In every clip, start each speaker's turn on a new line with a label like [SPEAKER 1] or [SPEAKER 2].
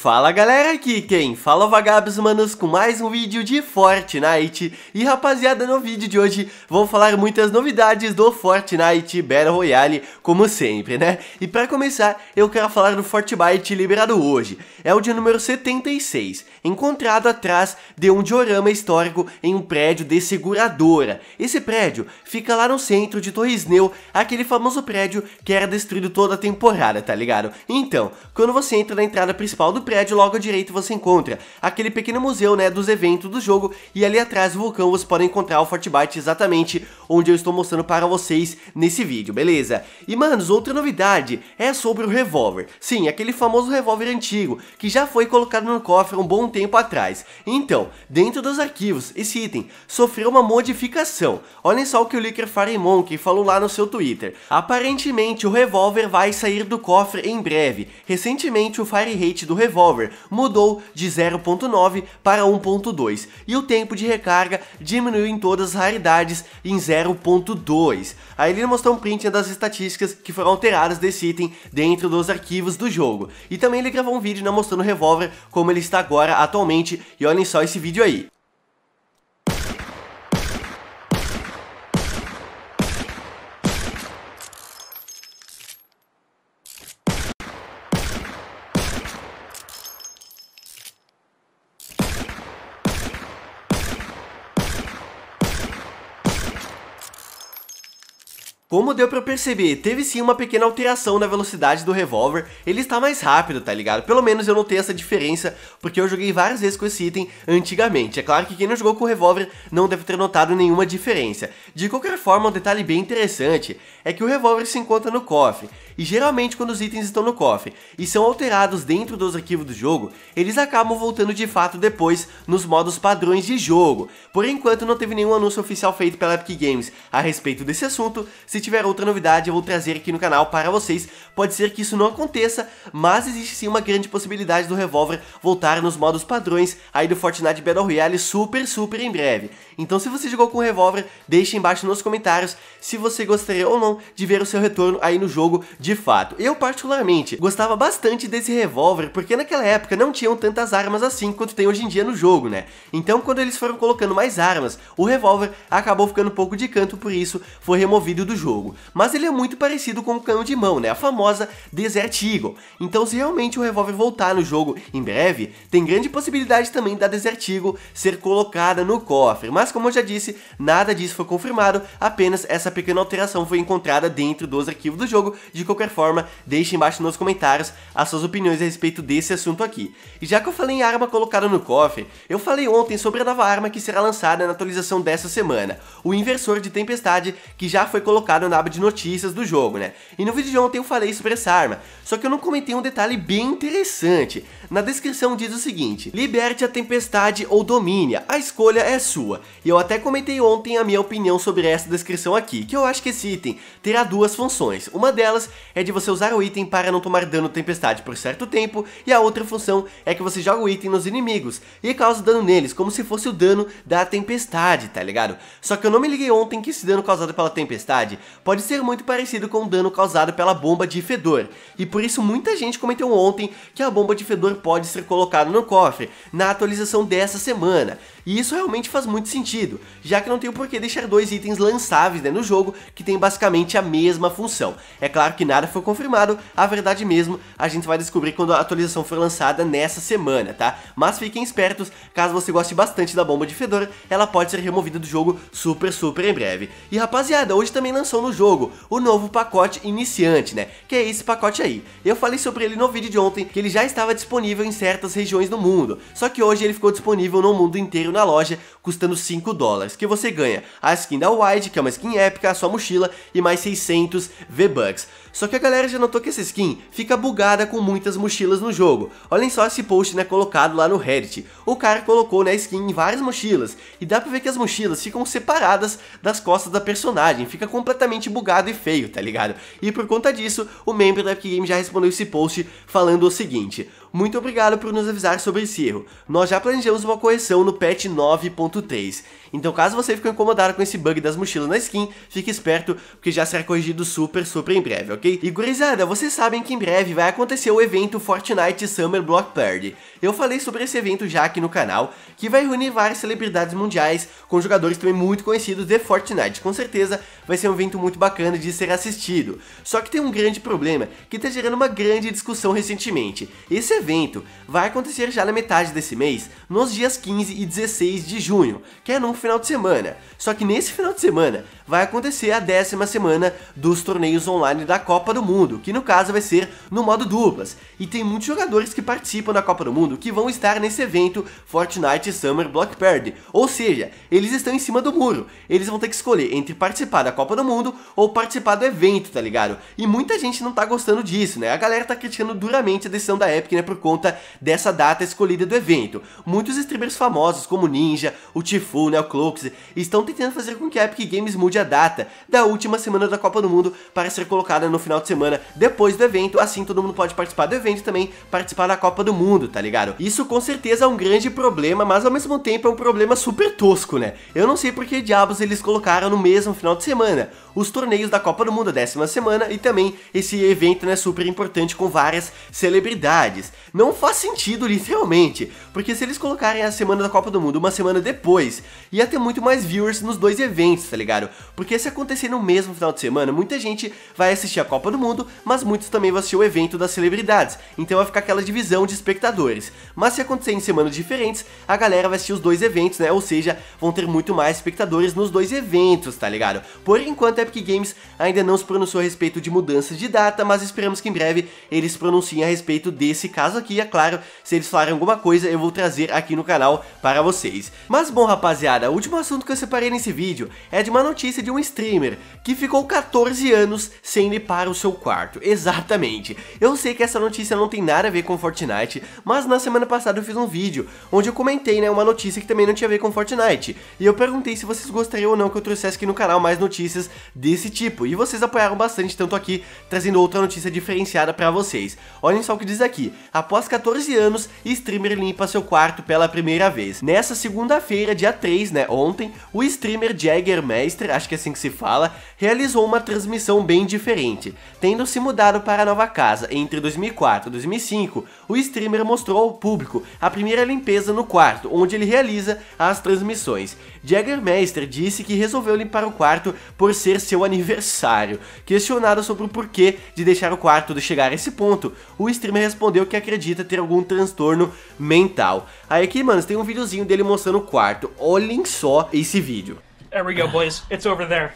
[SPEAKER 1] Fala galera, aqui quem fala vagabos manos com mais um vídeo de Fortnite E rapaziada, no vídeo de hoje vou falar muitas novidades do Fortnite Battle Royale, como sempre né E pra começar, eu quero falar do Fortnite liberado hoje É o de número 76, encontrado atrás de um diorama histórico em um prédio de seguradora Esse prédio fica lá no centro de Torres Neu, aquele famoso prédio que era destruído toda a temporada, tá ligado? Então, quando você entra na entrada principal do prédio logo à direita você encontra aquele pequeno museu, né, dos eventos do jogo, e ali atrás do vulcão você pode encontrar o Fort Byte exatamente onde eu estou mostrando para vocês nesse vídeo, beleza? E manos, outra novidade é sobre o revólver. Sim, aquele famoso revólver antigo, que já foi colocado no cofre um bom tempo atrás. Então, dentro dos arquivos, esse item sofreu uma modificação. Olhem só o que o Licker Fire Monkey falou lá no seu Twitter. Aparentemente, o revólver vai sair do cofre em breve. Recentemente, o fire rate do revólver mudou de 0.9 para 1.2 e o tempo de recarga diminuiu em todas as raridades em 0.2. Aí ele mostrou um print das estatísticas que foram alteradas desse item dentro dos arquivos do jogo. E também ele gravou um vídeo né, mostrando o revólver como ele está agora atualmente e olhem só esse vídeo aí. Como deu pra perceber, teve sim uma pequena alteração na velocidade do revólver, ele está mais rápido, tá ligado? Pelo menos eu notei essa diferença, porque eu joguei várias vezes com esse item antigamente. É claro que quem não jogou com o revólver não deve ter notado nenhuma diferença. De qualquer forma, um detalhe bem interessante é que o revólver se encontra no cofre, e geralmente quando os itens estão no cofre e são alterados dentro dos arquivos do jogo, eles acabam voltando de fato depois nos modos padrões de jogo. Por enquanto não teve nenhum anúncio oficial feito pela Epic Games a respeito desse assunto, se se tiver outra novidade, eu vou trazer aqui no canal para vocês. Pode ser que isso não aconteça, mas existe sim uma grande possibilidade do revólver voltar nos modos padrões aí do Fortnite Battle Royale super, super em breve. Então se você jogou com o revólver, deixe embaixo nos comentários se você gostaria ou não de ver o seu retorno aí no jogo de fato. Eu particularmente gostava bastante desse revólver, porque naquela época não tinham tantas armas assim quanto tem hoje em dia no jogo, né? Então quando eles foram colocando mais armas, o revólver acabou ficando um pouco de canto, por isso foi removido do jogo jogo, mas ele é muito parecido com o canhão de mão, né? A famosa Desert Eagle. Então, se realmente o revólver voltar no jogo em breve, tem grande possibilidade também da Desert Eagle ser colocada no cofre. Mas, como eu já disse, nada disso foi confirmado, apenas essa pequena alteração foi encontrada dentro dos arquivos do jogo. De qualquer forma, deixe embaixo nos comentários as suas opiniões a respeito desse assunto aqui. E já que eu falei em arma colocada no cofre, eu falei ontem sobre a nova arma que será lançada na atualização dessa semana, o Inversor de Tempestade, que já foi colocado colocaram na aba de notícias do jogo, né? E no vídeo de ontem eu falei sobre essa arma, só que eu não comentei um detalhe bem interessante. Na descrição diz o seguinte, liberte a tempestade ou domine, a escolha é sua. E eu até comentei ontem a minha opinião sobre essa descrição aqui, que eu acho que esse item terá duas funções. Uma delas é de você usar o item para não tomar dano tempestade por certo tempo, e a outra função é que você joga o item nos inimigos e causa dano neles, como se fosse o dano da tempestade, tá ligado? Só que eu não me liguei ontem que esse dano causado pela tempestade pode ser muito parecido com o dano causado pela bomba de fedor, e por isso muita gente comentou ontem que a bomba de fedor pode ser colocada no cofre na atualização dessa semana. E isso realmente faz muito sentido, já que não tem o porquê deixar dois itens lançáveis né, no jogo que tem basicamente a mesma função. É claro que nada foi confirmado, a verdade mesmo a gente vai descobrir quando a atualização for lançada nessa semana, tá? Mas fiquem espertos, caso você goste bastante da bomba de Fedora, ela pode ser removida do jogo super, super em breve. E rapaziada, hoje também lançou no jogo o novo pacote iniciante, né? Que é esse pacote aí. Eu falei sobre ele no vídeo de ontem, que ele já estava disponível em certas regiões do mundo, só que hoje ele ficou disponível no mundo inteiro na loja, custando 5 dólares, que você ganha a skin da Wide, que é uma skin épica, a sua mochila e mais 600 V-Bucks. Só que a galera já notou que essa skin fica bugada com muitas mochilas no jogo. Olhem só esse post né, colocado lá no Reddit. O cara colocou né, a skin em várias mochilas, e dá pra ver que as mochilas ficam separadas das costas da personagem, fica completamente bugado e feio, tá ligado? E por conta disso, o membro da Epic Games já respondeu esse post falando o seguinte, muito obrigado por nos avisar sobre esse erro, nós já planejamos uma correção no patch 9.3, então, caso você ficou incomodado com esse bug das mochilas na skin, fique esperto, porque já será corrigido super, super em breve, ok? E gurizada, vocês sabem que em breve vai acontecer o evento Fortnite Summer Block Party. Eu falei sobre esse evento já aqui no canal, que vai reunir várias celebridades mundiais, com jogadores também muito conhecidos de Fortnite. Com certeza vai ser um evento muito bacana de ser assistido. Só que tem um grande problema, que tá gerando uma grande discussão recentemente. Esse evento vai acontecer já na metade desse mês, nos dias 15 e 16 de junho, que é num final de semana. Só que nesse final de semana vai acontecer a décima semana dos torneios online da Copa do Mundo, que no caso vai ser no modo duplas. E tem muitos jogadores que participam da Copa do Mundo que vão estar nesse evento Fortnite Summer Block Party. Ou seja, eles estão em cima do muro. Eles vão ter que escolher entre participar da Copa do Mundo ou participar do evento, tá ligado? E muita gente não tá gostando disso, né? A galera tá criticando duramente a decisão da Epic, né, por conta dessa data escolhida do evento. Muitos streamers famosos como Ninja, o Tifu, né, o Cloaks estão tentando fazer com que a Epic Games mude a data da última semana da Copa do Mundo para ser colocada no final de semana depois do evento, assim todo mundo pode participar do evento e também participar da Copa do Mundo, tá ligado? Isso com certeza é um grande problema, mas ao mesmo tempo é um problema super tosco, né? Eu não sei por que diabos eles colocaram no mesmo final de semana os torneios da Copa do Mundo, décima semana, e também esse evento, né, super importante com várias celebridades. Não faz sentido, literalmente, porque se eles colocarem a semana da Copa do Mundo uma semana depois e ia ter muito mais viewers nos dois eventos, tá ligado? Porque se acontecer no mesmo final de semana, muita gente vai assistir a Copa do Mundo, mas muitos também vão assistir o evento das celebridades, então vai ficar aquela divisão de espectadores. Mas se acontecer em semanas diferentes, a galera vai assistir os dois eventos, né? Ou seja, vão ter muito mais espectadores nos dois eventos, tá ligado? Por enquanto, a Epic Games ainda não se pronunciou a respeito de mudanças de data, mas esperamos que em breve eles pronunciem a respeito desse caso aqui. É claro, se eles falarem alguma coisa, eu vou trazer aqui no canal para vocês. Mas bom, rapaziada, o último assunto que eu separei nesse vídeo é de uma notícia de um streamer que ficou 14 anos sem limpar o seu quarto. Exatamente. Eu sei que essa notícia não tem nada a ver com Fortnite, mas na semana passada eu fiz um vídeo onde eu comentei né, uma notícia que também não tinha a ver com Fortnite. E eu perguntei se vocês gostariam ou não que eu trouxesse aqui no canal mais notícias desse tipo. E vocês apoiaram bastante, tanto aqui trazendo outra notícia diferenciada pra vocês. Olhem só o que diz aqui. Após 14 anos, streamer limpa seu quarto pela primeira vez. Nessa segunda-feira, dia 3, né? né, ontem, o streamer Jägermeister, acho que é assim que se fala, realizou uma transmissão bem diferente. Tendo se mudado para a nova casa entre 2004 e 2005, o streamer mostrou ao público a primeira limpeza no quarto, onde ele realiza as transmissões. Jägermeister disse que resolveu limpar o quarto por ser seu aniversário. Questionado sobre o porquê de deixar o quarto de chegar a esse ponto, o streamer respondeu que acredita ter algum transtorno mental. Aí aqui, mano, tem um videozinho dele mostrando o quarto. Olhem só esse vídeo. There we go, boys. It's over there.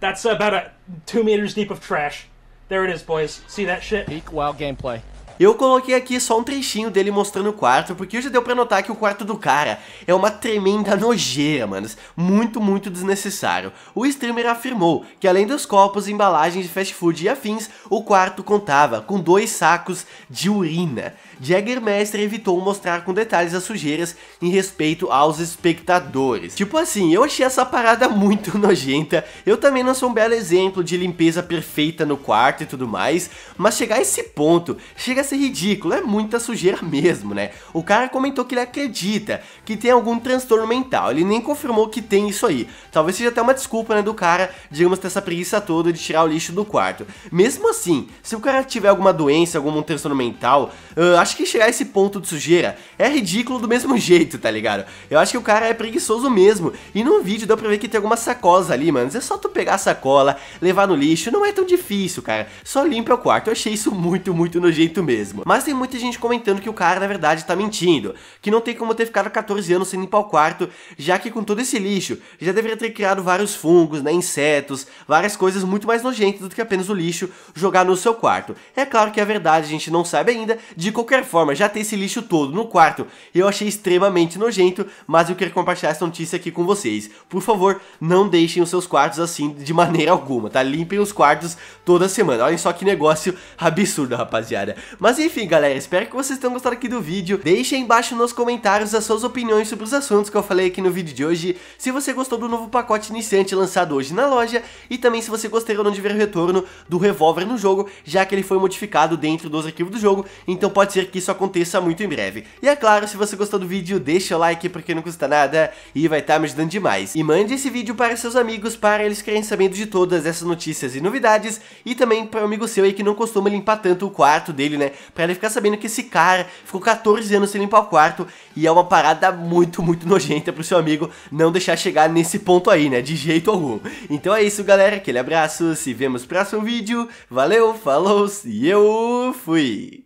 [SPEAKER 1] That's about a, two meters deep of trash. There it is, boys. See that shit? Peak WoW gameplay. Eu coloquei aqui só um trechinho dele mostrando o quarto, porque já deu pra notar que o quarto do cara é uma tremenda nojeira, manos. Muito, muito desnecessário. O streamer afirmou que além dos copos, embalagens de fast food e afins, o quarto contava com dois sacos de urina. Jägermeister evitou mostrar com detalhes as sujeiras em respeito aos espectadores. Tipo assim, eu achei essa parada muito nojenta, eu também não sou um belo exemplo de limpeza perfeita no quarto e tudo mais, mas chegar a esse ponto, chega ia ser ridículo, é muita sujeira mesmo, né? O cara comentou que ele acredita que tem algum transtorno mental, ele nem confirmou que tem isso aí. Talvez seja até uma desculpa, né, do cara, digamos, ter essa preguiça toda de tirar o lixo do quarto. Mesmo assim, se o cara tiver alguma doença, algum transtorno mental, uh, acho que chegar a esse ponto de sujeira é ridículo do mesmo jeito, tá ligado? Eu acho que o cara é preguiçoso mesmo, e no vídeo deu pra ver que tem algumas sacolas ali, mano, é só tu pegar a sacola, levar no lixo, não é tão difícil, cara, só limpa o quarto, eu achei isso muito, muito nojento mesmo mesmo. Mas tem muita gente comentando que o cara, na verdade, tá mentindo, que não tem como ter ficado 14 anos sem limpar o quarto, já que com todo esse lixo, já deveria ter criado vários fungos, né, insetos, várias coisas muito mais nojentas do que apenas o lixo jogar no seu quarto. É claro que a verdade a gente não sabe ainda, de qualquer forma, já tem esse lixo todo no quarto, eu achei extremamente nojento, mas eu quero compartilhar essa notícia aqui com vocês. Por favor, não deixem os seus quartos assim de maneira alguma, tá? Limpem os quartos toda semana. Olhem só que negócio absurdo, rapaziada. Mas enfim, galera, espero que vocês tenham gostado aqui do vídeo. Deixem embaixo nos comentários as suas opiniões sobre os assuntos que eu falei aqui no vídeo de hoje. Se você gostou do novo pacote iniciante lançado hoje na loja. E também se você gostaria ou não de ver o retorno do revólver no jogo, já que ele foi modificado dentro dos arquivos do jogo. Então pode ser que isso aconteça muito em breve. E é claro, se você gostou do vídeo, deixa o like porque não custa nada e vai estar tá me ajudando demais. E mande esse vídeo para seus amigos para eles querem sabendo de todas essas notícias e novidades. E também para um amigo seu aí que não costuma limpar tanto o quarto dele, né? Pra ela ficar sabendo que esse cara ficou 14 anos sem limpar o quarto e é uma parada muito, muito nojenta pro seu amigo não deixar chegar nesse ponto aí, né? De jeito algum. Então é isso, galera. Aquele abraço. Se vemos no próximo vídeo. Valeu, falou e eu fui!